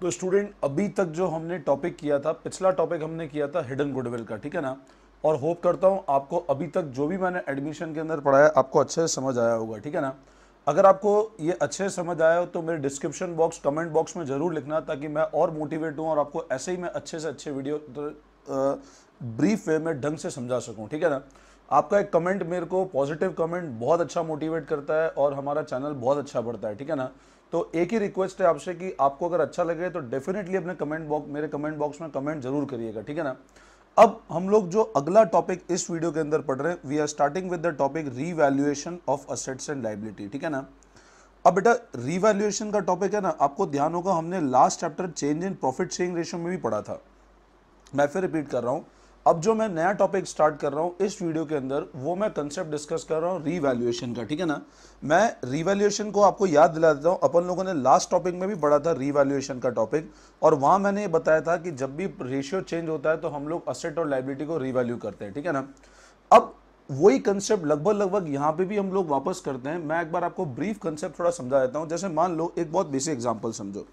तो स्टूडेंट अभी तक जो हमने टॉपिक किया था पिछला टॉपिक हमने किया था हिडन गुडविल का ठीक है ना और होप करता हूँ आपको अभी तक जो भी मैंने एडमिशन के अंदर पढ़ाया आपको अच्छे से समझ आया होगा ठीक है ना अगर आपको ये अच्छे समझ आया हो तो मेरे डिस्क्रिप्शन बॉक्स कमेंट बॉक्स में ज़रूर लिखना ताकि मैं और मोटिवेट हूँ और आपको ऐसे ही मैं अच्छे से अच्छे वीडियो ब्रीफ वे में ढंग से समझा सकूँ ठीक है ना आपका एक कमेंट मेरे को पॉजिटिव कमेंट बहुत अच्छा मोटिवेट करता है और हमारा चैनल बहुत अच्छा बढ़ता है ठीक है ना तो एक ही रिक्वेस्ट है आपसे कि आपको अगर अच्छा लगे तो डेफिनेटली अपने कमेंट बॉक्स मेरे कमेंट बॉक्स में कमेंट जरूर करिएगा ठीक है ना अब हम लोग जो अगला टॉपिक इस वीडियो के अंदर पढ़ रहे हैं we are starting with the topic revaluation of assets and liability ठीक है ना अब बेटा रीवैल्यूएशन का टॉपिक है ना आपको ध्यान होगा हमने last chapter change in profit sharing ratio में भी पढ़ा था मैं फिर रिपीट कर रहा हूँ अब जो मैं नया टॉपिक स्टार्ट कर रहा हूँ इस वीडियो के अंदर वो मैं कंसेप्ट डिस्कस कर रहा हूँ रीवैल्यूएशन का ठीक है ना मैं रीवैल्यूएशन को आपको याद दिला देता हूँ अपन लोगों ने लास्ट टॉपिक में भी पढ़ा था रीवैल्यूएशन का टॉपिक और वहाँ मैंने ये बताया था कि जब भी रेशियो चेंज होता है तो हम लोग असेट और लाइबिलिटी को रीवैल्यू करते हैं ठीक है ना अब वही कंसेप्ट लगभग लगभग यहाँ पर भी हम लोग वापस करते हैं मैं एक बार आपको ब्रीफ कंसेप्ट थोड़ा समझा देता हूँ जैसे मान लो एक बहुत बेसिक एग्जाम्पल समझो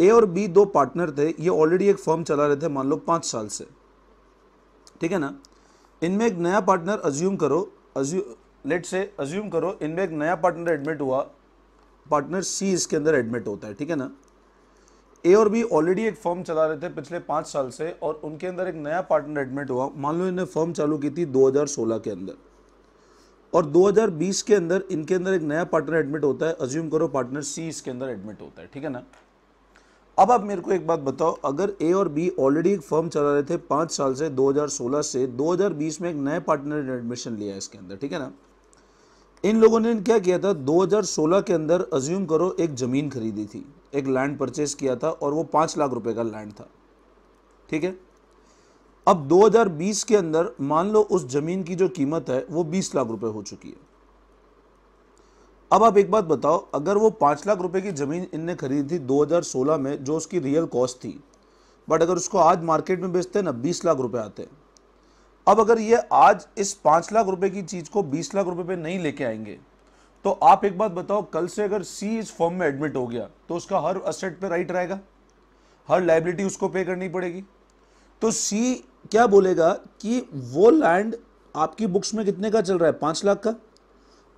ए और बी दो पार्टनर थे ये ऑलरेडी एक फर्म चला रहे थे मान लो पाँच साल से ठीक है ना इनमें एक नया पार्टनर अज्यूम करो लेट से अज्यूम करो इनमें एक नया पार्टनर एडमिट हुआ पार्टनर सी इसके अंदर एडमिट होता है ठीक है ना ए और बी ऑलरेडी एक फॉर्म चला रहे थे पिछले पाँच साल से और उनके अंदर एक नया पार्टनर एडमिट हुआ मान लो इन्हें फॉर्म चालू की थी 2016 के अंदर और 2020 के अंदर इनके अंदर एक नया पार्टनर एडमिट होता है अज्यूम करो पार्टनर सी इसके अंदर एडमिट होता है ठीक है ना अब आप मेरे को एक बात बताओ अगर ए और बी ऑलरेडी एक फर्म चला रहे थे पाँच साल से 2016 से 2020 में एक नए पार्टनर ने एडमिशन लिया है इसके अंदर ठीक है ना इन लोगों ने क्या किया था 2016 के अंदर अज्यूम करो एक ज़मीन खरीदी थी एक लैंड परचेस किया था और वो पाँच लाख रुपए का लैंड था ठीक है अब 2020 के अंदर मान लो उस ज़मीन की जो कीमत है वो बीस लाख रुपये हो चुकी है अब आप एक बात बताओ अगर वो पाँच लाख रुपए की ज़मीन इनने खरीदी थी 2016 में जो उसकी रियल कॉस्ट थी बट अगर उसको आज मार्केट में बेचते ना बीस लाख रुपए आते अब अगर ये आज इस पाँच लाख रुपए की चीज़ को बीस लाख रुपए पे नहीं लेके आएंगे तो आप एक बात बताओ कल से अगर सी इस फॉर्म में एडमिट हो गया तो उसका हर असेट पर राइट रहेगा हर लाइबिलिटी उसको पे करनी पड़ेगी तो सी क्या बोलेगा कि वो लैंड आपकी बुक्स में कितने का चल रहा है पाँच लाख का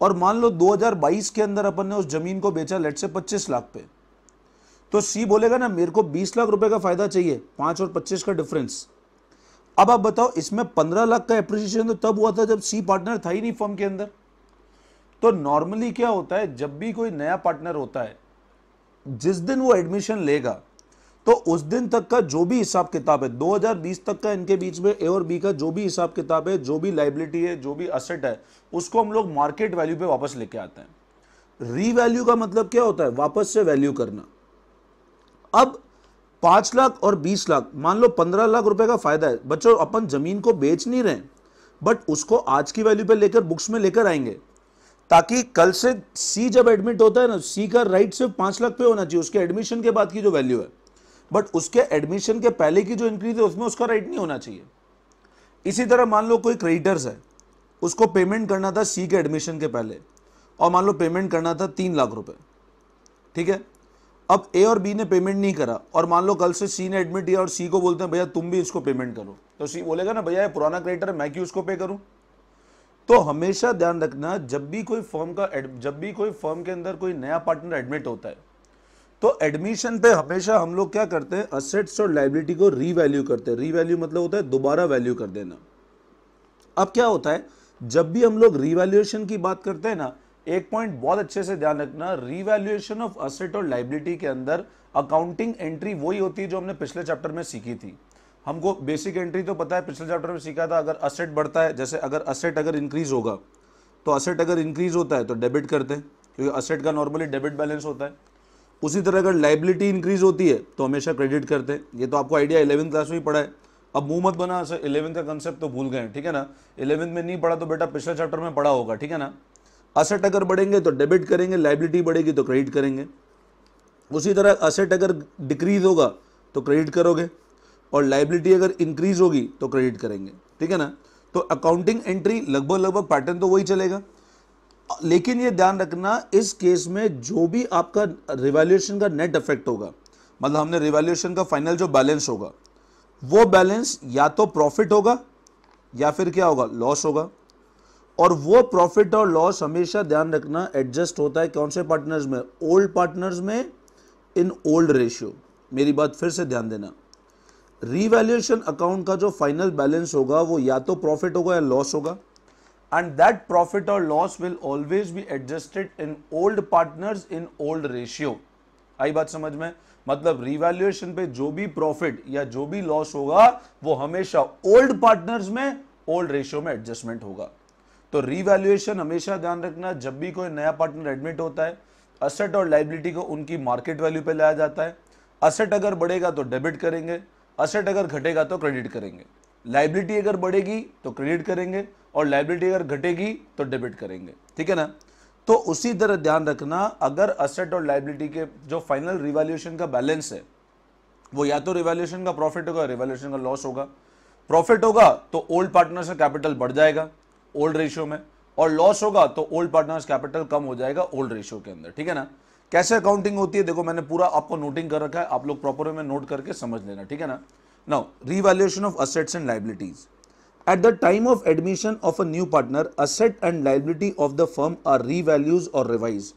और मान लो 2022 के अंदर अपन ने उस जमीन को बेचा लेट से 25 लाख पे तो सी बोलेगा ना मेरे को 20 लाख रुपए का फायदा चाहिए पांच और 25 का डिफरेंस अब आप बताओ इसमें 15 लाख का एप्रिसिएशन तो तब हुआ था जब सी पार्टनर था ही नहीं फर्म के अंदर तो नॉर्मली क्या होता है जब भी कोई नया पार्टनर होता है जिस दिन वो एडमिशन लेगा तो उस दिन तक का जो भी हिसाब किताब है 2020 तक का इनके बीच में ए और बी का जो भी हिसाब किताब है जो भी लाइबिलिटी है जो भी असेट है उसको हम लोग मार्केट वैल्यू पे वापस लेके आते हैं रीवैल्यू का मतलब क्या होता है वापस से वैल्यू करना अब पांच लाख और बीस लाख मान लो पंद्रह लाख रुपए का फायदा है बच्चों अपन जमीन को बेच नहीं रहे बट उसको आज की वैल्यू पे लेकर बुक्स में लेकर आएंगे ताकि कल से सी जब एडमिट होता है ना सी का राइट सिर्फ पांच लाख पे होना चाहिए उसके एडमिशन के बाद की जो वैल्यू है बट उसके एडमिशन के पहले की जो इंक्रीज है उसमें उसका राइट नहीं होना चाहिए इसी तरह मान लो कोई क्रेडिटर्स है उसको पेमेंट करना था सी के एडमिशन के पहले और मान लो पेमेंट करना था तीन लाख रुपए ठीक है अब ए और बी ने पेमेंट नहीं करा और मान लो कल से सी ने एडमिट किया और सी को बोलते हैं भैया तुम भी इसको पेमेंट करो तो सी बोलेगा ना भैया ये पुराना क्रेडिटर मैं क्यों उसको पे करूँ तो हमेशा ध्यान रखना जब भी कोई फर्म का जब भी कोई फर्म के अंदर कोई नया पार्टनर एडमिट होता है तो एडमिशन पे हमेशा हम लोग क्या करते हैं असेट्स और लाइबिलिटी को रीवैल्यू करते हैं रीवैल्यू मतलब होता है दोबारा वैल्यू कर देना अब क्या होता है जब भी हम लोग रीवैल्यूएशन की बात करते हैं ना एक पॉइंट बहुत अच्छे से ध्यान रखना रीवैल्यूएशन ऑफ असेट और लाइबिलिटी के अंदर अकाउंटिंग एंट्री वही होती है जो हमने पिछले चैप्टर में सीखी थी हमको बेसिक एंट्री तो पता है पिछले चैप्टर में सीखा था अगर असेट बढ़ता है जैसे अगर असेट अगर इंक्रीज होगा तो असेट अगर इंक्रीज होता है तो डेबिट करते हैं क्योंकि असेट का नॉर्मली डेबिट बैलेंस होता है उसी तरह अगर लाइबिलिटी इंक्रीज होती है तो हमेशा क्रेडिट करते हैं ये तो आपको आइडिया इलेवंथ क्लास में ही पढ़ा है अब मुंह मत बना सर इलेवंथ का कंसेप्ट तो भूल गए ठीक है ना इलेवंथ में नहीं पढ़ा तो बेटा पिछले चैप्टर में पढ़ा होगा ठीक है ना असेट अगर बढ़ेंगे तो डेबिट करेंगे लाइबिलिटी बढ़ेगी तो क्रेडिट करेंगे उसी तरह असेट अगर डिक्रीज होगा तो क्रेडिट करोगे और लाइबिलिटी अगर इंक्रीज होगी तो क्रेडिट करेंगे ठीक है ना तो अकाउंटिंग एंट्री लगभग लगभग पैटर्न तो वही चलेगा लेकिन ये ध्यान रखना इस केस में जो भी आपका रिवैल्यूएशन का नेट इफेक्ट होगा मतलब हमने रिवैल्यूएशन का फाइनल जो बैलेंस होगा वो बैलेंस या तो प्रॉफिट होगा या फिर क्या होगा लॉस होगा और वो प्रॉफिट और लॉस हमेशा ध्यान रखना एडजस्ट होता है कौन से पार्टनर्स में ओल्ड पार्टनर्स में इन ओल्ड रेशियो मेरी बात फिर से ध्यान देना रिवैल्यूएशन अकाउंट का जो फाइनल बैलेंस होगा वो या तो प्रॉफिट होगा या लॉस होगा and that profit or loss will always be adjusted in old partners in old ratio आई बात समझ में मतलब रिवैल्यूएशन पे जो भी प्रॉफिट या जो भी लॉस होगा वो हमेशा ओल्ड पार्टनर्स में ओल्ड रेशियो में एडजस्टमेंट होगा तो रिवैल्यूएशन हमेशा ध्यान रखना जब भी कोई नया पार्टनर एडमिट होता है असेट और लाइबिलिटी को उनकी मार्केट वैल्यू पे लाया जाता है असेट अगर बढ़ेगा तो डेबिट करेंगे असेट अगर घटेगा तो क्रेडिट करेंगे लाइबिलिटी अगर बढ़ेगी तो क्रेडिट करेंगे और लाइबिलिटी अगर घटेगी तो डेबिट करेंगे ठीक है ना तो उसी तरह ध्यान रखना अगर असेट और लाइबिलिटी के जो फाइनल रिवैल्यूएशन का बैलेंस है वो या तो रिवैल्यूएशन का प्रॉफिट होगा रिवैल्यूएशन का लॉस होगा प्रॉफिट होगा तो ओल्ड पार्टनर्स का कैपिटल बढ़ जाएगा ओल्ड रेशियो में और लॉस होगा तो ओल्ड पार्टनर्स कैपिटल कम हो जाएगा ओल्ड रेशियो के अंदर ठीक है ना कैसे अकाउंटिंग होती है देखो मैंने पूरा आपको नोटिंग कर रखा है आप लोग प्रॉपर में नोट करके समझ लेना ठीक है ना Now, revaluation of assets and liabilities. At the time of admission of a new partner, asset and liability of the firm are revalues or revised.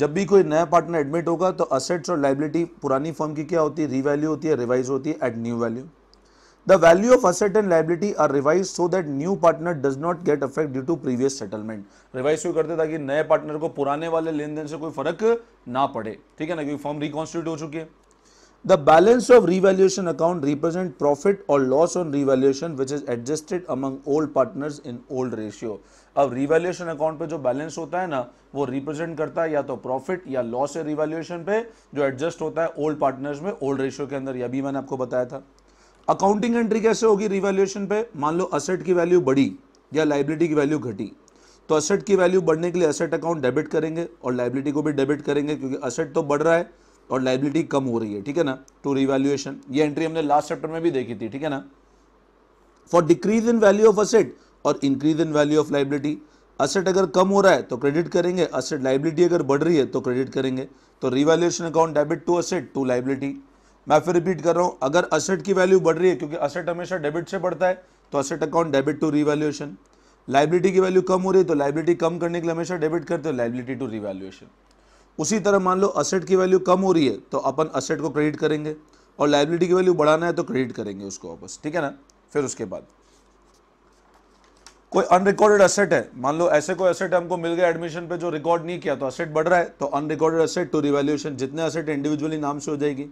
जब भी कोई नया पार्टनर एडमिट होगा तो असेट्स और लाइबिलिटी पुरानी फर्म की क्या होती है रीवैल्यू होती है रिवाइज होती है at new value the value of asset and liability are revise so that new partner does not get affect due to previous settlement revise क्यों करते ताकि नए पार्टनर को पुराने वाले लेन से कोई फर्क ना पड़े ठीक है ना क्योंकि फॉर्म रिकॉन्स्टिट्यूट हो चुकी है the balance of revaluation account represent profit or loss on revaluation which is adjusted among old partners in old ratio अब रिवेल्यूशन अकाउंट पे जो बैलेंस होता है ना वो रिप्रेजेंट करता है या तो प्रॉफिट या लॉस है रिवेल्यूशन पे जो एडजस्ट होता है ओल्ड पार्टनर्स में ओल्ड रेशियो के अंदर यह भी मैंने आपको बताया था अकाउंटिंग एंट्री कैसे होगी रिवेल्यूशन पे मान लो असेट की वैल्यू बढ़ी या लाइबिलिटी की वैल्यू घटी तो असेट की वैल्यू बढ़ने के लिए असेट अकाउंट डेबिट करेंगे और लाइबिलिटी को भी डेबिट करेंगे क्योंकि असेट तो बढ़ रहा है और लाइबिलिटी कम हो रही है ठीक है ना टू रिवैल्यूएशन ये एंट्री हमने लास्ट चैप्टर में भी देखी थी ठीक है ना for decrease in value of asset और increase in value of liability asset अगर कम हो रहा है तो क्रेडिट करेंगे असेट लाइबिलिटी अगर बढ़ रही है तो क्रेडिट करेंगे तो revaluation account debit to asset to liability मैं फिर रिपीट कर रहा हूँ अगर असेट की वैल्यू बढ़ रही है क्योंकि असेट हमेशा डेबिट से बढ़ता है तो asset account debit to revaluation liability की वैल्यू कम हो रही है तो लाइबिलिटी कम करने के लिए हमेशा डेबिट करते हो लाइबिलिटी टू रिवैल्यूएशन उसी तरह मान लो असेट की वैल्यू कम हो रही है तो अपन असेट को क्रेडिट करेंगे और लाइबिलिटी की वैल्यू बढ़ाना है तो क्रेडिट करेंगे उसको वापस ठीक है ना फिर उसके बाद कोई अनरिकॉर्डेड असेट है मान लो ऐसे कोई असेट हमको मिल गया एडमिशन पे जो रिकॉर्ड नहीं किया तो असेट बढ़ रहा है तो अनरिकॉर्डेड असेट टू रिवैल्यूएशन जितने असेट इंडिविजुअली नाम से हो जाएगी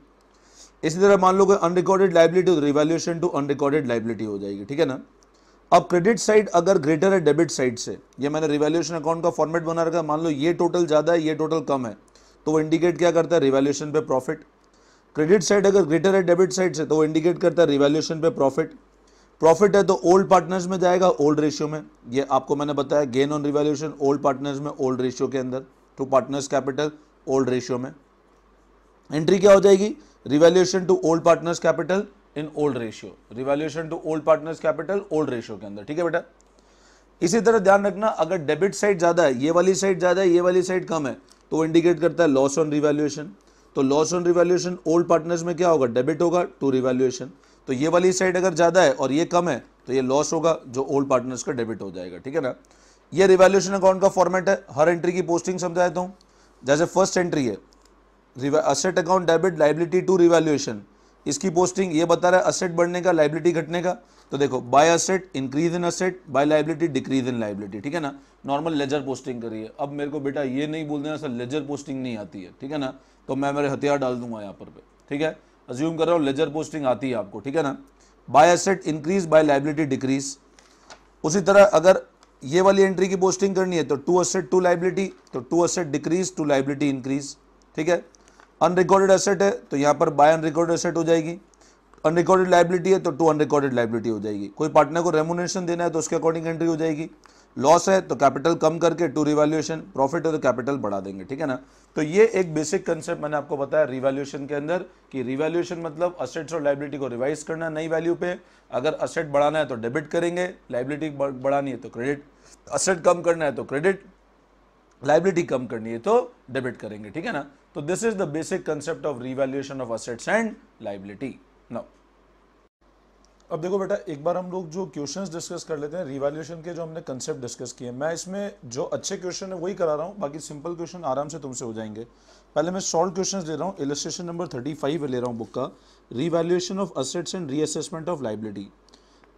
इसी तरह मान लो कोई unrecorded liability revaluation to unrecorded liability हो जाएगी ठीक है ना अब क्रेडिट साइड अगर ग्रेटर है डेबिट साइड से ये मैंने रिवेल्यूशन अकाउंट का फॉर्मेट बना रखा है मान लो ये टोटल ज़्यादा है ये टोटल कम है तो वो इंडिकेट क्या करता है रिवेल्यूशन पे प्रॉफिट क्रेडिट साइड अगर ग्रेटर है डेबिट साइड से तो वो इंडिकेट करता है रिवेल्यूशन पे प्रॉफिट प्रॉफिट है तो ओल्ड पार्टनर्स में जाएगा ओल्ड रेशियो में ये आपको मैंने बताया gain on revaluation old partners में ओल्ड रेशियो के अंदर to partners capital old ratio में एंट्री क्या हो जाएगी revaluation to old partners capital in old ratio revaluation to old partners capital old ratio के अंदर ठीक है बेटा इसी तरह ध्यान रखना अगर डेबिट साइड ज़्यादा है ये वाली साइड ज़्यादा है ये वाली साइड कम है तो वो इंडिकेट करता है लॉस ऑन रिवैल्यूएशन तो loss on revaluation old partners में क्या होगा डेबिट होगा टू रिवैल्यूएशन तो ये वाली साइड अगर ज़्यादा है और ये कम है तो ये लॉस होगा जो ओल्ड पार्टनर्स का डेबिट हो जाएगा ठीक है ना ये रिवैल्यूएशन अकाउंट का फॉर्मेट है हर एंट्री की पोस्टिंग समझाता हूँ जैसे फर्स्ट एंट्री है asset account debit liability to revaluation इसकी पोस्टिंग ये बता रहा है असेट बढ़ने का लाइबिलिटी घटने का तो देखो by asset increase in asset by liability decrease in liability ठीक है ना नॉर्मल लेजर पोस्टिंग करिए अब मेरे को बेटा ये नहीं बोल देना सर लेजर पोस्टिंग नहीं आती है ठीक है ना तो मैं मेरे हथियार डाल दूंगा यहाँ पर ठीक है अज्यूम कर रहा हूँ लेजर पोस्टिंग आती है आपको ठीक है ना by asset increase by liability decrease उसी तरह अगर ये वाली एंट्री की पोस्टिंग करनी है तो टू असेट टू लाइबिलिटी तो to asset decrease to liability increase ठीक है अनरिकॉर्डेड एसेट है तो यहाँ पर बाय अनरिकॉर्डेड एसेट हो जाएगी अनरिकॉर्डेड लाइबिलिटी है तो टू अनरिकॉर्डेड लाइबिलिटी हो जाएगी कोई पार्टनर को रेमोनेशन देना है तो उसके अकॉर्डिंग एंट्री हो जाएगी लॉस है तो कैपिटल कम करके टू रिवैल्यूएशन प्रॉफिट है तो कैपिटल बढ़ा देंगे ठीक है ना तो ये एक बेसिक कंसेप्ट मैंने आपको बताया रिवैल्यूएशन के अंदर कि रिवैल्यूएशन मतलब असेट्स और लाइबिलिटी को रिवाइज करना नई वैल्यू पे अगर असेट बढ़ाना है तो डेबिट करेंगे लाइबिलिटी बढ़ानी है तो क्रेडिट असेट कम करना है तो क्रेडिट लाइबिलिटी कम करनी है तो डेबिट करेंगे ठीक है ना तो this is the basic concept of revaluation of assets and liability now अब देखो बेटा एक बार हम लोग जो क्वेश्चंस डिस्कस कर लेते हैं रिवैल्यूएशन के जो हमने कंसेप्ट डिस्कस किए मैं इसमें जो अच्छे क्वेश्चन है वही करा रहा हूँ बाकी सिंपल क्वेश्चन आराम से तुमसे हो जाएंगे पहले मैं सॉल्व क्वेश्चंस ले रहा हूँ इलस्ट्रेशन नंबर थर्टी फाइव ले रहा हूँ बुक का revaluation of assets and reassessment of liability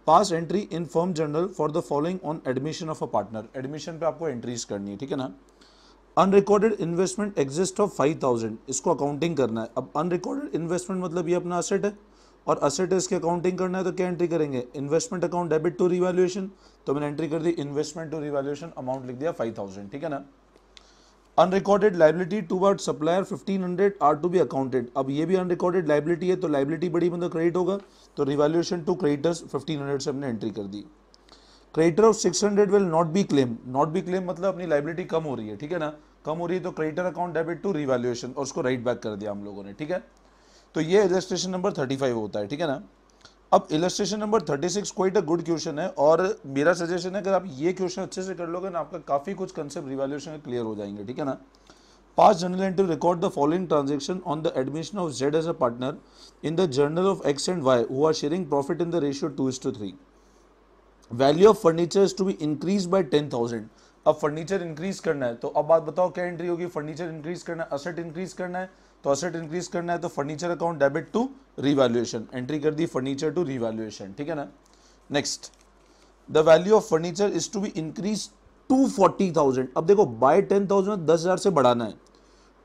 pass entry in firm journal for the following on admission of a partner admission पे आपको एंट्रीज करनी है ठीक है ना unrecorded investment exist of five thousand इसको अकाउंटिंग करना है अब अनरिकॉर्डेड इन्वेस्टमेंट मतलब ये अपना असेट है और असेट है इसकी अकाउंटिंग करना है तो क्या एंट्री करेंगे investment account debit to revaluation तो मैंने एंट्री कर दी इन्वेस्टमेंट टू रिवैल्यूएशन अमाउंट लिख दिया फाइव थाउजेंड ठीक है ना unrecorded liability toward supplier fifteen hundred are to be accounted अब ये भी अनरिकॉर्डेड लाइबिलिटी है तो लाइबिलिटी बड़ी मतलब क्रेडिट होगा तो revaluation to creditors fifteen hundred से हमने एंट्री कर दी creditor of 600 will not be claim not be claim मतलब अपनी लाइबिलिटी कम हो रही है ठीक है ना कम हो रही है तो creditor account debit to revaluation और उसको राइट बैक कर दिया हम लोगों ने ठीक है तो ये इलेस्ट्रेशन नंबर 35 होता है ठीक है ना अब illustration number 36 quite a good question है और मेरा सजेशन है अगर आप ये क्वेश्चन अच्छे से कर लोगे ना आपका काफ़ी कुछ कंसेप्ट रिवैल्यूएशन क्लियर हो जाएंगे ठीक है ना pass journal entry record the following transaction on the admission of Z as a partner in the journal of X and Y who are sharing profit in the ratio two is to three value of furniture to be increase by ten thousand अब furniture increase करना है तो अब बात बताओ क्या entry होगी furniture increase करना है असेट इंक्रीज करना है तो असेट इंक्रीज करना है तो furniture account debit to revaluation entry कर दी फर्नीचर टू रिवैल्यूएशन ठीक है ना next the value of furniture is to be increase to forty thousand अब देखो बाय टेन थाउजेंड दस हज़ार से बढ़ाना है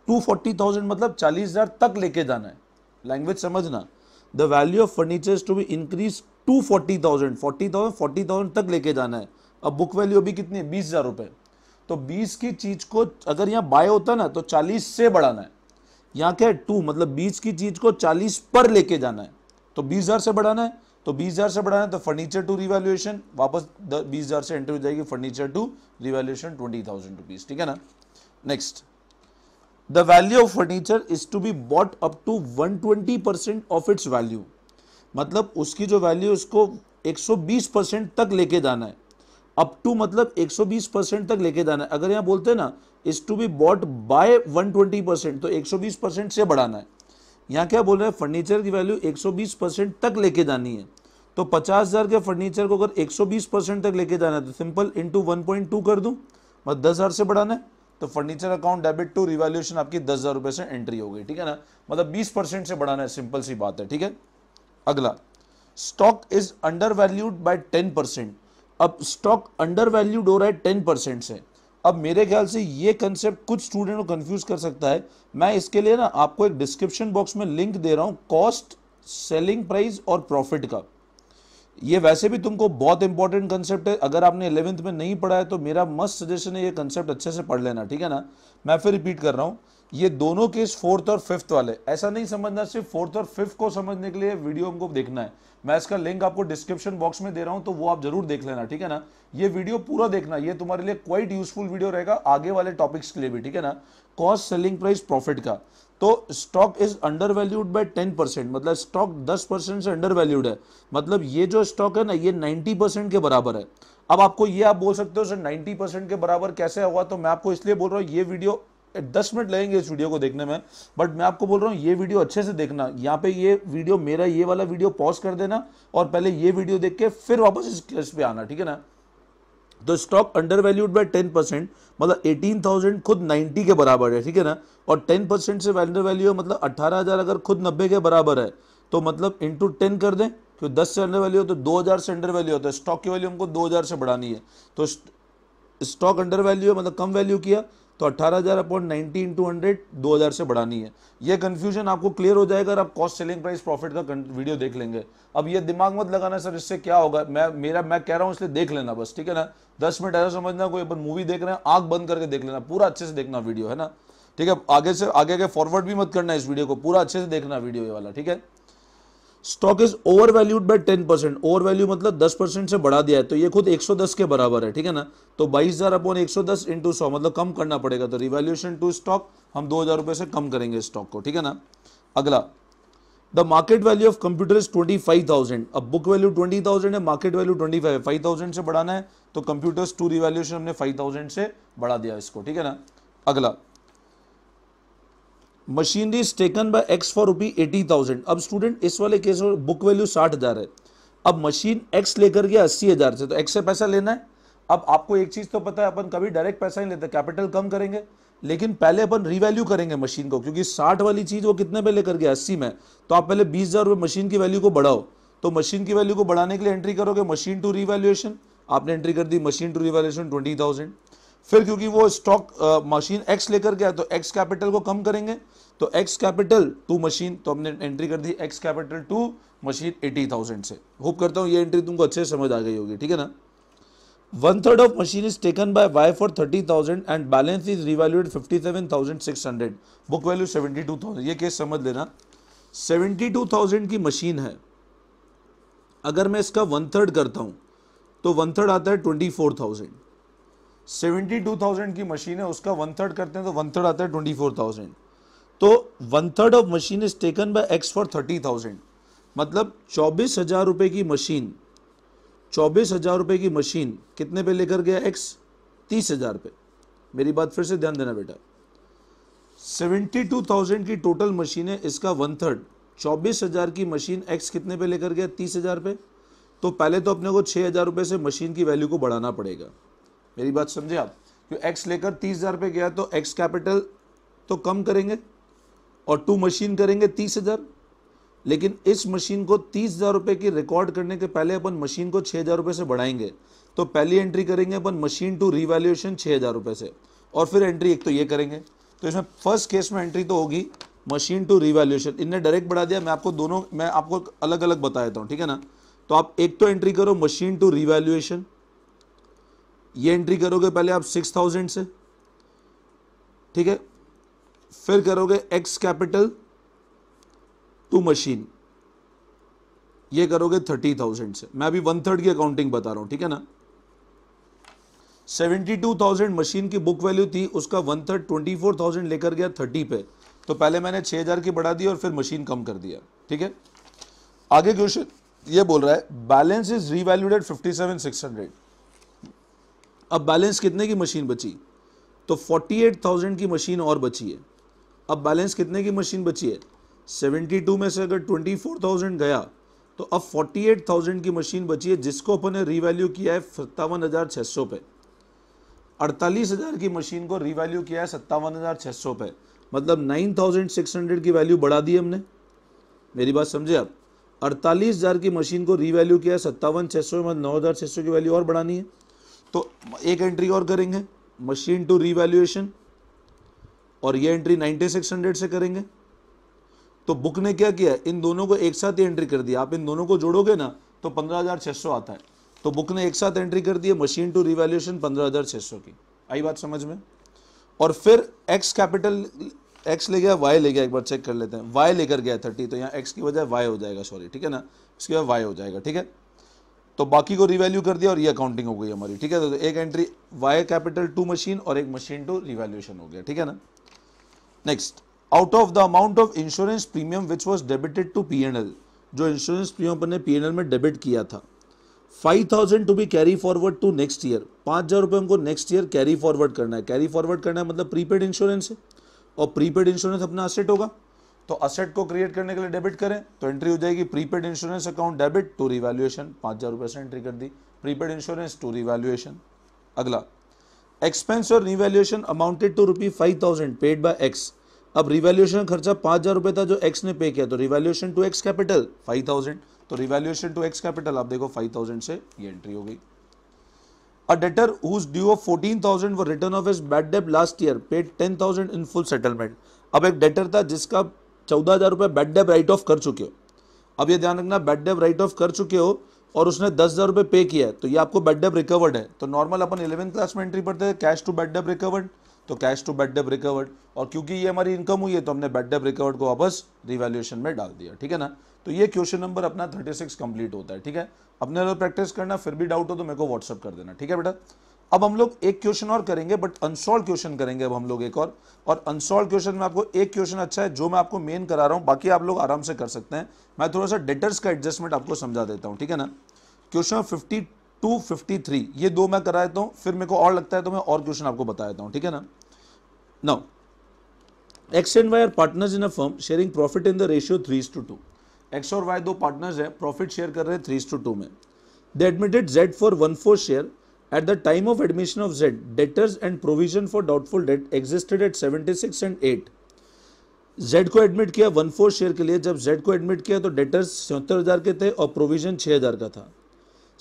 टू फोर्टी थाउजेंड मतलब चालीस हज़ार तक लेके जाना है लैंग्वेज समझना the value of furniture to be increase to forty thousand forty thousand forty thousand तक लेके जाना है अब बुक वैल्यू अभी कितनी है बीस हज़ार रुपये तो बीस की चीज़ को अगर यहाँ बाय होता ना तो चालीस से बढ़ाना है यहाँ क्या है टू मतलब बीस की चीज़ को चालीस पर लेके जाना है तो बीस हज़ार से बढ़ाना है तो बीस हज़ार से बढ़ाना है तो फर्नीचर टू रिवैल्यूएशन वापस बीस हज़ार से एंट्री हो जाएगी furniture to revaluation twenty thousand rupees ठीक है ना next the value of furniture is to be bought up to one twenty percent of its value मतलब उसकी जो वैल्यू उसको 120 परसेंट तक लेके जाना है अप टू मतलब 120 परसेंट तक लेके जाना है अगर यहाँ बोलते हैं ना is to be bought by 120 percent तो 120 परसेंट से बढ़ाना है यहाँ क्या बोल रहे हैं फर्नीचर की वैल्यू 120 परसेंट तक लेके जानी है तो पचास हज़ार के फर्नीचर को अगर 120 परसेंट तक लेके जाना है तो सिंपल इंटू वन कर दूँ मतलब दस हज़ार से बढ़ाना है तो furniture account debit to revaluation आपकी दस हज़ार रुपये से एंट्री हो गई ठीक है ना मतलब बीस परसेंट से बढ़ाना है सिंपल सी बात है ठीक है अगला stock is undervalued by ten percent अब स्टॉक अंडर वैल्यूड हो रहा है टेन परसेंट से अब मेरे ख्याल से ये कंसेप्ट कुछ स्टूडेंट को कंफ्यूज कर सकता है मैं इसके लिए ना आपको एक डिस्क्रिप्शन बॉक्स में लिंक दे रहा हूँ कॉस्ट सेलिंग प्राइस और प्रॉफिट का ये वैसे भी तुमको बहुत इंपॉर्टेंट कंसेप्ट है अगर आपने इलेवेंथ में नहीं पढ़ा है तो मेरा मस्त सजेशन है ये कंसेप्ट अच्छे से पढ़ लेना ठीक है ना मैं फिर रिपीट कर रहा हूँ ये दोनों केस फोर्थ और फिफ्थ वाले ऐसा नहीं समझना सिर्फ फोर्थ और फिफ्थ को समझने के लिए वीडियो हमको देखना है मैं इसका लिंक आपको डिस्क्रिप्शन बॉक्स में दे रहा हूं तो वो आप जरूर देख लेना ठीक है ना ये वीडियो पूरा देखना ये तुम्हारे लिए क्वाइट यूजफुल वीडियो रहेगा आगे वाले टॉपिक्स के लिए भी ठीक है ना कॉस्ट सेलिंग प्राइस प्रॉफिट का तो stock is undervalued by ten percent मतलब स्टॉक दस परसेंट से अंडर वैल्यूड है मतलब ये जो स्टॉक है ना ये नाइनटी परसेंट के बराबर है अब आपको ये आप बोल सकते हो सर नाइन्टी परसेंट के बराबर कैसे होगा तो मैं आपको इसलिए बोल रहा हूँ ये वीडियो दस मिनट लगेंगे इस वीडियो को देखने में बट मैं आपको बोल रहा हूँ ये वीडियो अच्छे से देखना यहाँ पे ये वीडियो मेरा ये वाला वीडियो पॉज कर देना और पहले ये वीडियो देख के फिर वापस इस क्लस पे आना ठीक है ना तो stock undervalued by ten percent मतलब एटीन थाउजेंड खुद नाइन्टी के बराबर है ठीक है ना और टेन परसेंट से अंडर वैल्यू है मतलब अट्ठारह हज़ार अगर खुद नब्बे के बराबर है तो मतलब इंटू टेन कर दें क्यों दस से अंडर वैल्यू हो तो दो हज़ार से अंडर वैल्यू होता है स्टॉक की वैल्यू हमको दो हज़ार से बढ़ानी है तो स्टॉक अंडर वैल्यू है मतलब कम वैल्यू किया तो 18000 हज़ार अपॉइंट नाइनटीन टू हंड्रेड दो हज़ार से बढ़ानी है ये कन्फ्यूजन आपको क्लियर हो जाएगा अगर आप कॉस्ट सेलिंग प्राइस प्रॉफिट का वीडियो देख लेंगे अब ये दिमाग मत लगाना सर इससे क्या होगा मैं मेरा मैं कह रहा हूँ इसलिए देख लेना बस ठीक है ना दस मिनट ऐसा समझना कोई अपन मूवी देख रहे हैं आँख बंद करके देख लेना पूरा अच्छे से देखना वीडियो है ना ठीक है आगे से आगे आगे फॉरवर्ड भी मत करना इस वीडियो को पूरा अच्छे से देखना वीडियो ये वाला ठीक है stock is overvalued by ten percent overvalue मतलब दस परसेंट से बढ़ा दिया है तो ये खुद एक सौ दस के बराबर है ठीक है ना तो बाईस हजार अपॉन एक सौ दस इंटू सौ मतलब कम करना पड़ेगा तो रिवैल्यूशन टू स्टॉक हम दो हजार रुपए से कम करेंगे स्टॉक को ठीक है ना अगला the market value of computer is twenty five thousand अब बुक वैल्यू ट्वेंटी थाउजेंड है मार्केट वैल्यू ट्वेंटी फाइव है फाइव थाउजेंड से बढ़ाना है तो कंप्यूटर्स टू रिवैल्यूशन हमने फाइव थाउजेंड से बढ़ा दिया इसको ठीक है ना अगला machinery is taken by X for rupee eighty thousand अब स्टूडेंट इस वाले केस में बुक वैल्यू साठ हज़ार है अब मशीन एक्स लेकर गया अस्सी हज़ार से तो एक्स से पैसा लेना है अब आपको एक चीज़ तो पता है अपन कभी डायरेक्ट पैसा नहीं लेते कैपिटल कम करेंगे लेकिन पहले अपन रिवैल्यू करेंगे मशीन को क्योंकि साठ वाली चीज़ वो कितने पे लेकर गया अस्सी में तो आप पहले बीस हज़ार रुपये मशीन की वैल्यू को बढ़ाओ तो मशीन की वैल्यू को बढ़ाने के लिए एंट्री करोगे मशीन टू रिवैल्यूएशन आपने एंट्री कर दी machine to revaluation twenty thousand फिर क्योंकि वो स्टॉक मशीन एक्स लेकर गया तो एक्स कैपिटल को कम करेंगे तो एक्स कैपिटल टू मशीन तो हमने एंट्री कर दी X capital to machine eighty thousand से होप करता हूँ ये एंट्री तुमको अच्छे से समझ आ गई होगी ठीक है ना one third of machine is taken by Y for thirty thousand and balance is revalued fifty seven thousand six hundred book value seventy two thousand ये केस समझ लेना सेवेंटी टू थाउजेंड की मशीन है अगर मैं इसका वन थर्ड करता हूँ तो वन थर्ड आता है twenty four thousand seventy two thousand की मशीन है उसका वन थर्ड करते हैं तो वन थर्ड आता है ट्वेंटी फोर थाउजेंड तो one third of machine is taken by X for thirty thousand मतलब चौबीस हजार रुपये की मशीन चौबीस हजार रुपये की मशीन कितने पे लेकर गया एक्स तीस हजार पे मेरी बात फिर से ध्यान देना बेटा सेवेंटी टू थाउजेंड की टोटल मशीन है इसका वन थर्ड चौबीस हजार की मशीन एक्स कितने पे लेकर गया तीस हजार पे तो पहले तो अपने को छः हजार रुपये से मशीन की वैल्यू को बढ़ाना पड़ेगा मेरी बात समझे आप क्यों एक्स लेकर तीस हज़ार पे गया तो एक्स कैपिटल तो कम करेंगे और टू मशीन करेंगे तीस हज़ार लेकिन इस मशीन को तीस हज़ार रुपये की रिकॉर्ड करने के पहले अपन मशीन को छः हज़ार रुपये से बढ़ाएंगे तो पहली एंट्री करेंगे अपन मशीन टू रिवैल्यूएशन छः हज़ार रुपये से और फिर एंट्री एक तो ये करेंगे तो इसमें फर्स्ट केस में एंट्री तो होगी मशीन टू रिवैल्यूएशन इनने डायरेक्ट बढ़ा दिया मैं आपको दोनों मैं आपको अलग अलग बता देता हूँ ठीक है ना तो आप एक तो एंट्री करो मशीन टू रिवैल्यूएशन ये एंट्री करोगे पहले आप सिक्स थाउजेंड से ठीक है फिर करोगे एक्स कैपिटल टू मशीन ये करोगे थर्टी थाउजेंड से मैं अभी वन थर्ड की अकाउंटिंग बता रहा हूं ठीक है ना सेवेंटी टू थाउजेंड मशीन की बुक वैल्यू थी उसका one third twenty four thousand लेकर गया थर्टी पे तो पहले मैंने छह हज़ार की बढ़ा दी और फिर मशीन कम कर दिया ठीक है आगे क्वेश्चन ये बोल रहा है balance is revalued fifty seven six hundred अब बैलेंस कितने की मशीन बची तो 48,000 की मशीन और बची है अब बैलेंस कितने की मशीन बची है 72 में से अगर 24,000 गया तो अब 48,000 की मशीन बची है जिसको अपन ने रीवैल्यू किया है सत्तावन हज़ार छः सौ पे अड़तालीस हज़ार की मशीन को रीवैल्यू किया है सत्तावन हज़ार छः सौ पे मतलब 9,600 की वैल्यू बढ़ा दी हमने मेरी बात समझे आप अड़तालीस हज़ार की मशीन को रीवैल्यू किया है सत्तावन छः सौ मतलब नौ हज़ार छः सौ की वैल्यू और बढ़ानी है तो एक एंट्री और करेंगे मशीन टू रिवैल्यूएशन और ये एंट्री 9600 से करेंगे तो बुक ने क्या किया इन दोनों को एक साथ ही एंट्री कर दिया आप इन दोनों को जोड़ोगे ना तो 15600 आता है तो बुक ने एक साथ एंट्री कर दी है मशीन टू रिवैल्यूएशन 15600 की आई बात समझ में और फिर एक्स कैपिटल एक्स ले गया वाई ले गया एक बार चेक कर लेते हैं वाई लेकर गया थर्टी तो यहाँ एक्स की वजह वाई हो जाएगा सॉरी ठीक है ना उसके बाद वाई हो जाएगा ठीक है तो बाकी को रिवैल्यू कर दिया और ये अकाउंटिंग हो गई हमारी ठीक है तो एक entry Y capital to machine और एक मशीन टू रिवैल्यूएशन हो गया ठीक है ना next out of the amount of insurance premium which was debited to P जो इंश्योरेंस प्रीमियम ने पी में डेबिट किया था five thousand to be carry forward to next year पाँच हज़ार रुपये हमको नेक्स्ट ईयर कैरी फॉरवर्ड करना है कैरी फॉरवर्ड करना है मतलब प्रीपेड इंश्योरेंस है और प्रीपेड इंश्योरेंस अपना असेट होगा तो असेट को क्रिएट करने के लिए डेबिट करें तो एंट्री हो जाएगी prepaid insurance account debit to revaluation पाँच हज़ार रुपये से एंट्री कर दी प्रीपेड इंश्योरेंस टू रिवैल्यूएशन अगला एक्सपेंस और revaluation amounted to rupee five thousand paid by X अब रिवैल्यूएशन खर्चा पाँच हज़ार रुपये था जो एक्स ने पे किया तो revaluation to X capital five thousand तो रिवैल्यूएशन टू एक्स कैपिटल आप देखो फाइव थाउजेंड से ये एंट्री हो गई a debtor whose due of fourteen thousand for written off is bad debt last year paid ten thousand in full settlement अब एक debtor था जिसका चौदह हज़ार रुपये बैड डेप राइट ऑफ कर चुके हो अब ये ध्यान रखना बेड डेप राइट ऑफ कर चुके हो और उसने दस हज़ार रुपये पे किया है तो ये आपको बेड डेप रिकवर्ड है तो नॉर्मल अपन इलेवंथ क्लास में एंट्री पढ़ते हैं cash to bad debt recovered तो cash to bad debt recovered और क्योंकि ये हमारी इनकम हुई है तो हमने बैड डेप रिकवर्ड को वापस रिवेल्यूशन में डाल दिया ठीक है ना तो ये क्वेश्चन नंबर अपना थर्टी सिक्स कंप्लीट होता है ठीक है अपने प्रैक्टिस करना फिर भी डाउट हो तो मेरे को व्हाट्सअप कर देना ठीक है बेटा अब हम लोग एक क्वेश्चन और करेंगे बट अनसोल्व क्वेश्चन करेंगे अब हम लोग एक और और अनसोल्व क्वेश्चन में आपको एक क्वेश्चन अच्छा है जो मैं आपको मेन करा रहा हूँ बाकी आप लोग आराम से कर सकते हैं मैं थोड़ा सा डेटर्स का एडजस्टमेंट आपको समझा देता हूं ठीक है ना question fifty two fifty three ये दो मैं करा देता हूँ फिर मेरे को और लगता है तो मैं और क्वेश्चन आपको बता देता हूँ ठीक है ना now X and Y are partners in a firm sharing profit in the ratio three to two X और वाई दो पार्टनर्स है प्रॉफिट शेयर कर रहे हैं थ्री टू टू में they admitted Z for one four share At the time of admission of Z, debtors and provision for doubtful debt existed at 76 and 8. Z को admit किया one four share के लिए जब Z को admit किया तो debtors छिहत्तर हज़ार के थे और प्रोविजन छः हज़ार का था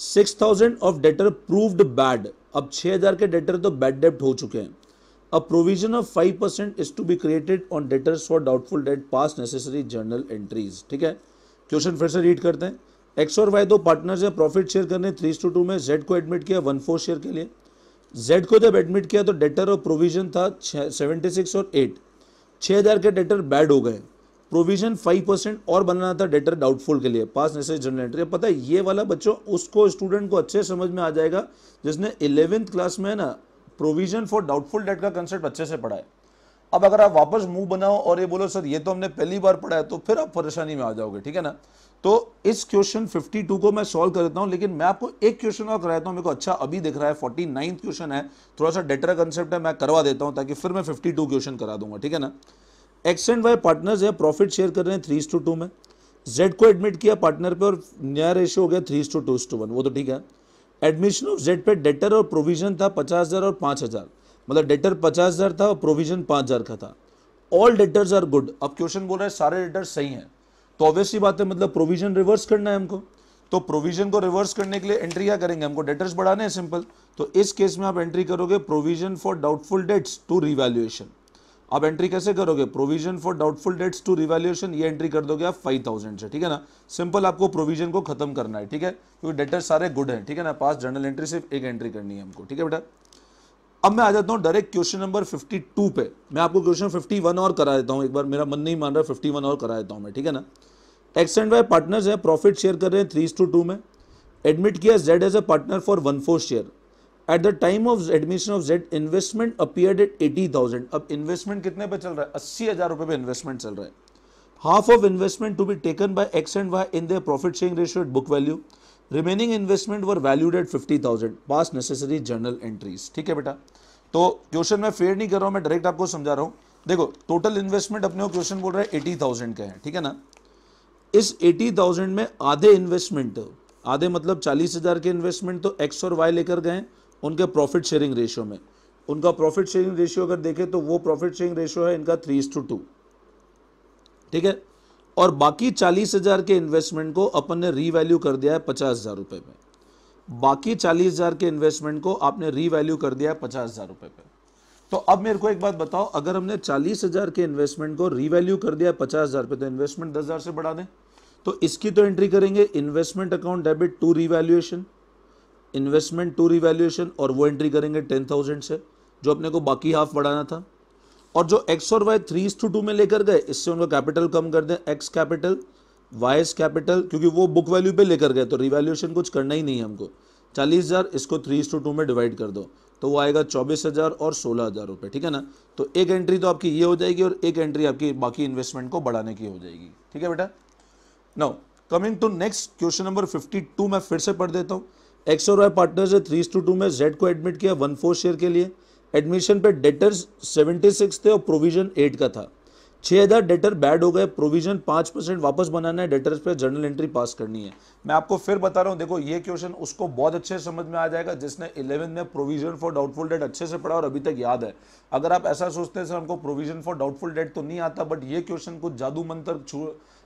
six thousand of debtor proved bad अब छह हज़ार के डेटर तो बैड डेप्ट हो चुके हैं अब provision of five percent is to be created on debtors for doubtful debt pass necessary journal entries ठीक है क्वेश्चन फिर से रीड करते हैं एक्स और वाई दो पार्टनर्स हैं प्रॉफिट शेयर करने थ्री टू टू में जेड को एडमिट किया वन फोर शेयर के लिए जेड को जब एडमिट किया तो डेटर और प्रोविजन था सेवेंटी सिक्स और एट छः हज़ार के डेटर बैड हो गए प्रोविजन फाइव परसेंट और बनाना था डेटर डाउटफुल के लिए पास नेसेस जनरेटर पता है ये वाला बच्चों उसको स्टूडेंट को अच्छे समझ में आ जाएगा जिसने इलेवेंथ क्लास में है ना प्रोविजन फॉर डाउटफुल डेट का कंसेप्ट अच्छे से पढ़ा है अब अगर आप वापस मुंह बनाओ और ये बोलो सर ये तो हमने पहली बार पढ़ा है तो फिर आप परेशानी में आ जाओगे ठीक है ना तो इस क्वेश्चन 52 को मैं सॉल्व कर देता हूं लेकिन मैं आपको एक क्वेश्चन और कराता हूं मेरे को अच्छा अभी दिख रहा है फोर्टी नाइन्थ क्वेश्चन है थोड़ा सा डेटर कंसेप्ट है मैं करवा देता हूं ताकि फिर मैं 52 क्वेश्चन करा दूंगा ठीक है ना एक्स एंड वाई पार्टनर्स है प्रॉफिट शेयर कर रहे हैं थ्री टू टू में जेड को एडमिट किया पार्टनर पे और नया रेशियो हो गया three to two to one वो तो ठीक है एडमिशन ऑफ जेड पे डेटर और प्रोविजन था पचास हज़ार और पाँच हज़ार मतलब डेटर पचास हज़ार था और प्रोविजन पाँच हज़ार का था ऑल डेटर्स आर गुड अब क्वेश्चन बोल रहा है सारे डेटर सही हैं तो ऑब्वियसली बात है मतलब प्रोविजन रिवर्स करना है हमको तो प्रोविजन को रिवर्स करने के लिए एंट्री क्या करेंगे हमको डेटर्स बढ़ाने हैं सिंपल तो इस केस में आप एंट्री करोगे provision for doubtful debts to revaluation आप एंट्री कैसे करोगे provision for doubtful debts to revaluation ये एंट्री कर दोगे आप 5000 से ठीक है ना सिंपल आपको प्रोविजन को खत्म करना है ठीक है क्योंकि डेटर सारे गुड हैं ठीक है ना पास जर्नल एंट्री सिर्फ एक एंट्री करनी है हमको ठीक है बेटा अब मैं आ जाता हूँ डायरेक्ट क्वेश्चन नंबर टू पे मैं आपको क्वेश्चन वन और करा देता हूँ एक बार मेरा मन नहीं मान रहा वन और करा देता हूँ मैं ठीक है ना एक्स एंड वाई पार्टनर है प्रॉफिट शेयर कर रहे हैं थ्री टू टू में एडमिट किया Z as a partner for one four share at the time of admission of Z investment appear at eighty thousand अब इन्वेस्टमेंट कितने पे चल रहा है अस्सी हजार रुपए पे इन्वेस्टमेंट चल रहा है half of investment to be taken by X and Y in their profit sharing ratio at book value remaining investment were valued at fifty thousand pass necessary journal entries ठीक है बेटा तो क्वेश्चन मैं fair नहीं कर रहा हूं मैं डायरेक्ट आपको समझा रहा हूं देखो टोटल इन्वेस्टमेंट अपने क्वेश्चन बोल रहा है एटी थाउजेंड का है ठीक है ना इस 80,000 में आधे इन्वेस्टमेंट आधे मतलब 40,000 के इन्वेस्टमेंट तो एक्स और वाई लेकर गए उनके प्रॉफिट शेयरिंग रेशियो में उनका प्रॉफिट शेयरिंग रेशियो अगर देखें तो वो प्रॉफिट शेयरिंग रेशियो है इनका थ्री टू टू ठीक है और बाकी चालीस हज़ार के इन्वेस्टमेंट को अपन ने रीवैल्यू कर दिया है पचास हज़ार रुपए में बाकी चालीस हज़ार के इन्वेस्टमेंट को आपने रीवैल्यू कर दिया है पचास हज़ार रुपए पे तो अब मेरे को एक बात बताओ अगर हमने चालीस हजार के इन्वेस्टमेंट को रिवैल्यू कर दिया पचास हजार पे तो इन्वेस्टमेंट दस हजार से बढ़ा दें तो इसकी तो एंट्री करेंगे investment account debit to revaluation investment to revaluation और वो एंट्री करेंगे टेन थाउजेंड से जो अपने को बाकी हाफ बढ़ाना था और जो एक्स और वाई थ्री टू टू में लेकर गए इससे उनका कैपिटल कम कर दें एक्स कैपिटल वाई कैपिटल क्योंकि वो बुक वैल्यू पे लेकर गए तो रिवैल्यूएशन कुछ करना ही नहीं है हमको चालीस हज़ार इसको थ्री टू टू में डिवाइड कर दो तो वो आएगा चौबीस हज़ार और सोलह हज़ार रुपये ठीक है ना तो एक एंट्री तो आपकी ये हो जाएगी और एक एंट्री आपकी बाकी इन्वेस्टमेंट को बढ़ाने की हो जाएगी ठीक है बेटा now coming to next question number fifty two मैं फिर से पढ़ देता हूँ एक्स और वाई पार्टनर से थ्री टू टू में जेड को एडमिट किया वन फोर शेयर के लिए एडमिशन पे डेटर्स सेवेंटी सिक्स थे और प्रोविजन एट का था छः हज़ार डेटर बैड हो गए प्रोविजन पाँच परसेंट वापस बनाना है डेटर्स पे जर्नल एंट्री पास करनी है मैं आपको फिर बता रहा हूँ देखो ये क्वेश्चन उसको बहुत अच्छे समझ में आ जाएगा जिसने इलेवन में प्रोविजन फॉर डाउटफुल डेट अच्छे से पढ़ा और अभी तक याद है अगर आप ऐसा सोचते हैं सर हमको प्रोविजन फॉर डाउटफुल डेट तो नहीं आता बट ये क्वेश्चन कुछ जादू मंत्र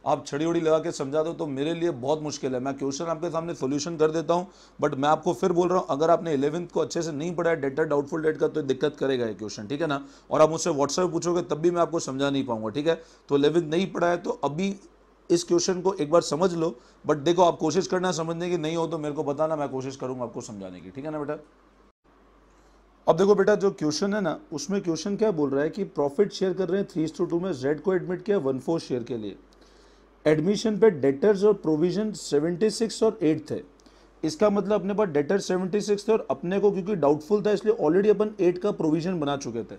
आप छड़ी उड़ी लगा के समझा दो तो मेरे लिए बहुत मुश्किल है मैं क्वेश्चन आपके सामने सोल्यूशन कर देता हूँ बट मैं आपको फिर बोल रहा हूँ अगर आपने इलेवंथ को अच्छे से नहीं पढ़ाया डेटा डाउटफुल डेट का तो दिक्कत करेगा ये क्वेश्चन ठीक है ना और आप मुझसे व्हाट्सएप पूछोगे तब भी मैं आपको समझा नहीं पाऊंगा ठीक है तो इलेवंथ नहीं पढ़ाया तो अभी इस क्वेश्चन को एक बार समझ लो बट देखो आप कोशिश करना समझने की नहीं हो तो मेरे को बताना मैं कोशिश करूंगा आपको समझाने की ठीक है ना बेटा अब देखो बेटा जो क्वेश्चन है ना उसमें क्वेश्चन क्या बोल रहा है कि प्रॉफिट शेयर कर रहे हैं थ्री टू टू में जेड को एडमिट किया वन फोर शेयर के लिए एडमिशन पे डेटर्स और प्रोविजन 76 और 8 थे इसका मतलब अपने पास डेटर 76 थे और अपने को क्योंकि डाउटफुल था इसलिए ऑलरेडी अपन 8 का प्रोविजन बना चुके थे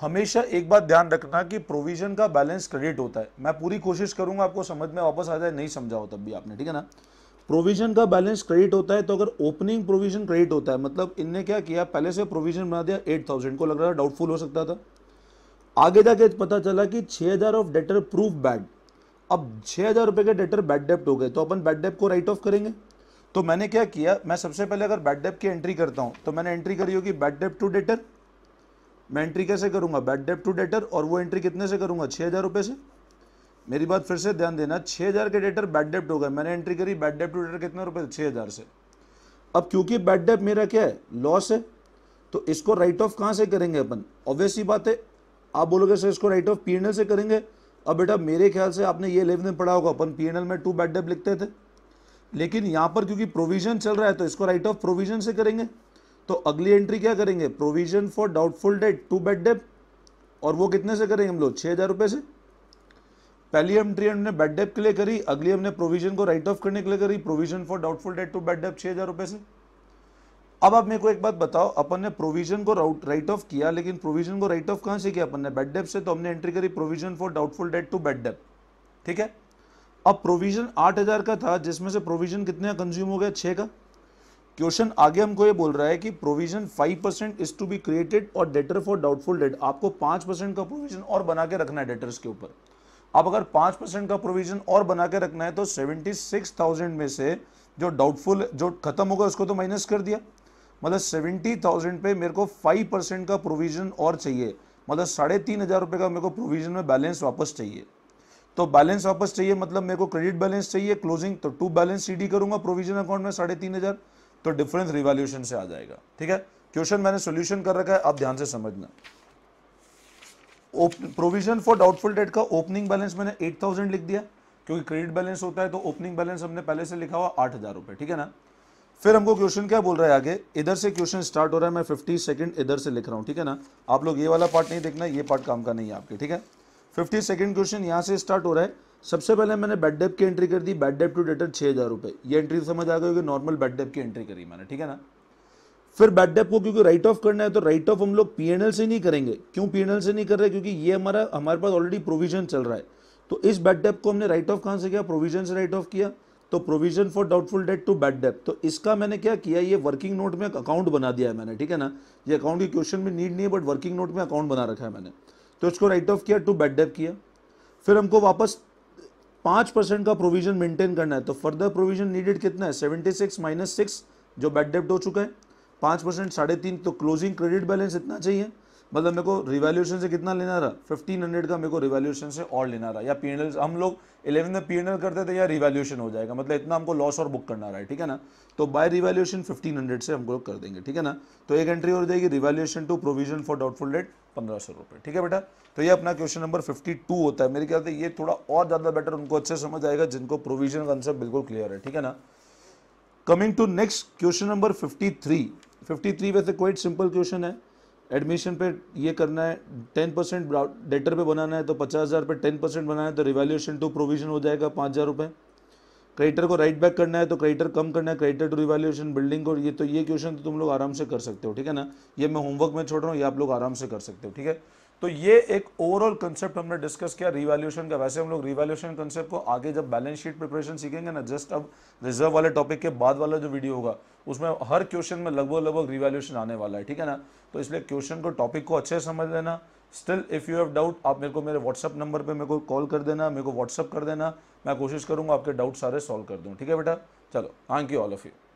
हमेशा एक बात ध्यान रखना कि प्रोविजन का बैलेंस क्रेडिट होता है मैं पूरी कोशिश करूंगा आपको समझ में वापस आ जाए नहीं समझा हो तब भी आपने ठीक है ना प्रोविजन का बैलेंस क्रेडिट होता है तो अगर ओपनिंग प्रोविजन क्रेडिट होता है मतलब इनने क्या किया पहले से प्रोविजन बना दिया एट थाउजेंड को लग रहा था डाउटफुल हो सकता था आगे जाके पता चला कि छः हज़ार ऑफ डेटर प्रूफ बैड अब छः हज़ार रुपये के डेटर बैड डेप्ट हो गए तो अपन बैड डेप्ट को राइट ऑफ करेंगे तो मैंने क्या किया मैं सबसे पहले अगर बैड डेप्ट की एंट्री करता हूँ तो मैंने एंट्री करी होगी बैड डेप्ट टू डेटर मैं एंट्री कैसे करूँगा बैड डेप्ट टू डेटर और वो एंट्री कितने से करूँगा छः हज़ार रुपये से मेरी बात फिर से ध्यान देना छः हज़ार के डेटर बैड डेप्ट हो गए मैंने एंट्री करी बैड डेप्ट टू डेटर कितने रुपये छः हज़ार से अब क्योंकि बैड डेप्ट मेरा क्या है लॉस है तो इसको राइट ऑफ कहाँ से करेंगे अपन ऑब्वियस बात है आप बोलोगे सर इसको राइट ऑफ पी से करेंगे अब बेटा मेरे ख्याल से आपने ये लेन में पढ़ा होगा अपन पी में टू बैड डेप लिखते थे लेकिन यहाँ पर क्योंकि प्रोविजन चल रहा है तो इसको राइट ऑफ प्रोविजन से करेंगे तो अगली एंट्री क्या करेंगे provision for doubtful debt to bad debt और वो कितने से करेंगे हम लोग छः हज़ार रुपये से पहली एंट्री हमने बैड डेप के लिए करी अगली हमने प्रोविजन को राइट ऑफ करने के लिए करी provision for doubtful debt to bad debt छः हज़ार रुपये से अब आप मेरे को एक बात बताओ अपन ने प्रोविजन को राइट ऑफ किया लेकिन प्रोविजन को राइट ऑफ कहां से किया अपन ने बेड डेप से तो हमने एंट्री करी provision for doubtful debt to bad debt ठीक है अब प्रोविजन आठ हजार का था जिसमें से प्रोविजन कितने कंज्यूम हो गया छह का क्वेश्चन आगे हमको ये बोल रहा है कि provision five percent is to be created और डेटर फॉर डाउटफुल डेट आपको पांच परसेंट का प्रोविजन और बना के रखना है डेटर्स के ऊपर आप अगर पांच परसेंट का प्रोविजन और बना के रखना है तो सेवेंटी सिक्स थाउजेंड में से जो डाउटफुल जो खत्म होगा उसको तो माइनस कर दिया मतलब सेवेंटी थाउजेंड पे मेरे को फाइव परसेंट का प्रोविज़न और चाहिए मतलब साढ़े तीन हज़ार रुपये का मेरे को प्रोविज़न में बैलेंस वापस चाहिए तो बैलेंस वापस चाहिए मतलब मेरे को क्रेडिट बैलेंस चाहिए क्लोजिंग तो टू बैलेंस सी डी करूंगा प्रोविजन अकाउंट में साढ़े तीन हज़ार तो डिफरेंस रिवॉल्यूशन से आ जाएगा ठीक है क्वेश्चन मैंने सोल्यूशन कर रखा है आप ध्यान से समझना प्रोविजन फॉर डाउटफुल डेट का ओपनिंग बैलेंस मैंने एट थाउजेंड लिख दिया क्योंकि क्रेडिट बैलेंस होता है तो ओपनिंग बैलेंस हमने पहले से लिखा हुआ आठ हज़ार रुपये ठीक है ना फिर हमको क्वेश्चन क्या बोल रहा है आगे इधर से क्वेश्चन स्टार्ट हो रहा है मैं फिफ्टी सेकंड इधर से लिख रहा हूँ ठीक है ना आप लोग ये वाला पार्ट नहीं देखना ये पार्ट काम का नहीं है आपके ठीक है फिफ्टी सेकंड क्वेश्चन यहाँ से स्टार्ट हो रहा है सबसे पहले मैंने बैड डेप की एंट्री कर दी बैड डेप टू डेटर छः हज़ार रुपये ये एंट्री समझ आ गई कि नॉर्मल बैड डेप की एंट्री करी मैंने ठीक है ना फिर बैड डेप को क्योंकि राइट ऑफ करना है तो राइट ऑफ हम लोग एल से नहीं करेंगे क्यों एल से नहीं कर रहे क्योंकि ये हमारा हमारे पास ऑलरेडी प्रोविजन चल रहा है तो इस बैड डेप को हमने राइट ऑफ कहाँ से किया प्रोविजन से राइट ऑफ किया तो provision for doubtful debt to bad debt तो इसका मैंने क्या किया ये वर्किंग नोट में अकाउंट बना दिया है मैंने ठीक है ना ये अकाउंट की क्वेश्चन में नीड नहीं है बट वर्किंग नोट में अकाउंट बना रखा है मैंने तो इसको राइट ऑफ किया टू बैड डेप किया फिर हमको वापस पाँच परसेंट का प्रोविजन मेंटेन करना है तो फर्दर प्रोविजन नीडेड कितना है सेवेंटी सिक्स माइनस सिक्स जो बैड डेप्ट हो चुका है पाँच परसेंट साढ़े तीन तो क्लोजिंग क्रेडिट बैलेंस इतना चाहिए मतलब मेरे को रिवेल्यूशन से कितना लेना रहा फिफ्टीन हंड्रेड का मेरे को रिवेल्यूशन से और लेना रहा या पी हम लोग इलेवन में पी करते थे या रिवैल्यूशन हो जाएगा मतलब इतना हमको लॉस और बुक करना रहा है ठीक है ना तो बाय रिवेल्यूशन फिफ्टीन हंड्रेड से हम लोग कर देंगे ठीक है ना तो एक एंट्री हो जाएगी revaluation to provision for doubtful debt पंद्रह सौ रुपये ठीक है बेटा तो ये अपना क्वेश्चन नंबर फिफ्टी टू होता है मेरे ख्याल से ये थोड़ा और ज़्यादा बेटर उनको अच्छे समझ आएगा जिनको प्रोविजन कंसेप्ट बिल्कुल क्लियर है ठीक है ना coming to next question number fifty three fifty three वैसे क्वाइट सिंपल क्वेश्चन है एडमिशन पे ये करना है टेन परसेंट डेटर पे बनाना है तो पचास हज़ार पर टेन परसेंट बनाना है तो रिवैल्यूशन टू प्रोविजन हो जाएगा पाँच हज़ार रुपये क्रेडिटर को राइट बैक करना है तो क्रेडिटर कम करना है क्रेडिटर टू रिवैल्यूशन बिल्डिंग को ये तो ये क्वेश्चन तो तुम लोग आराम से कर सकते हो ठीक है ना ये मैं होमवर्क में छोड़ रहा हूँ ये आप लोग आराम से कर सकते हो ठीक है तो ये एक ओवरऑल कंसेप्ट हमने डिस्कस किया रिवैल्यूशन का वैसे हम लोग रिवैल्यूशन कंसेप्ट को आगे जब बैलेंस शीट प्रिपरेशन सीखेंगे ना जस्ट अब रिजर्व वाले टॉपिक के बाद वाला जो वीडियो होगा उसमें हर क्वेश्चन में लगभग लगभग रिवैल्यूशन आने वाला है ठीक है ना तो इसलिए क्वेश्चन को टॉपिक को अच्छे समझ लेना still if you have doubt आप मेरे को मेरे व्हाट्सअप नंबर पर मेरे को कॉल कर देना मेरे को व्हाट्सअप कर देना मैं कोशिश करूँगा आपके डाउट सारे सॉल्व कर दूँ ठीक है बेटा चलो thank you all of you